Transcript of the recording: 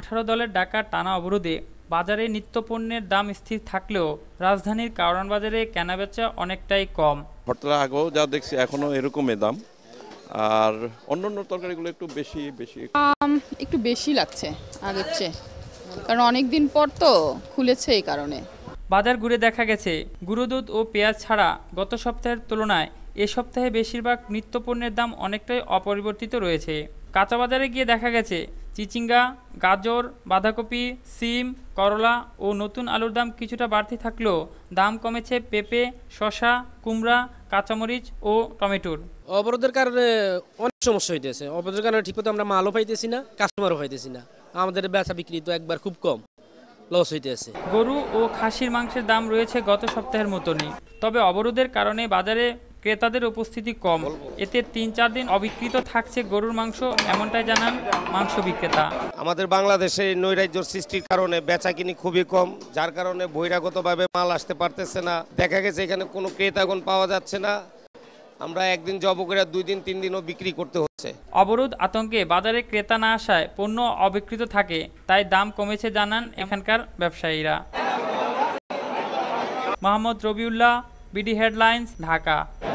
আঠারো দলের ডাকা টানা অবরোধে বাজারে নিত্যপণ্যের দাম স্থির থাকলেও রাজধানীর কারণ বাজারে কেনাবেচা অনেকটাই কম হরতালের আগেও যা দেখছি এখনও এরকমই দাম আর অন্য অন্য তরকারিগুলো একটু বেশি বেশি একটু বেশি লাগছে আর হচ্ছে কারণ অনেক দিন পর তো খুলেছে এই কারণে বাজার ঘুরে দেখা গেছে গুঁড়োদুধ ও পেঁয়াজ ছাড়া গত সপ্তাহের তুলনায় এ সপ্তাহে বেশিরভাগ নিত্যপণ্যের দাম অনেকটাই অপরিবর্তিত রয়েছে কাঁচা বাজারে গিয়ে দেখা গেছে চিচিঙ্গা গাজর বাঁধাকপি সিম করলা ও নতুন আলুর দাম কিছুটা বাড়তি থাকলেও দাম কমেছে পেঁপে শশা কুমড়া কাঁচামরিচ ও টমেটোর অবরোধের কারণে অনেক সমস্যা হইতেছে অবরোধের কারণে ঠিকমতো আমরা মালও পাইতেছি না কাস্টমারও পাইতেছি না আমাদের বেচা বিক্রি তো একবার খুব কম লস হইতেছে গরু ও খাসির মাংসের দাম রয়েছে গত সপ্তাহের মতনই তবে অবরোধের কারণে বাজারে ক্রেতাদের উপস্থিতি কম এতে তিন চার দিন অবিকৃত থাকছে গরুর মাংস এমনটাই জানান মাংস বিক্রেতা আমাদের বাংলাদেশে নৈরাজ্য সৃষ্টির কারণে বেচাকিনি খুবই কম যার কারণে বহিরাগতভাবে মাল আসতে পারতেছে না দেখা গেছে এখানে কোনো ক্রেতাগণ পাওয়া যাচ্ছে না আমরা একদিন জব করে দুই দিন তিন দিনও বিক্রি করতে হচ্ছে অবরোধ আতঙ্কে বাজারে ক্রেতা না আসায় পণ্য অবিকৃত থাকে তাই দাম কমেছে জানান এখানকার ব্যবসায়ীরা মোহাম্মদ রবিউল্লাহ বিডি হেডলাইন্স ঢাকা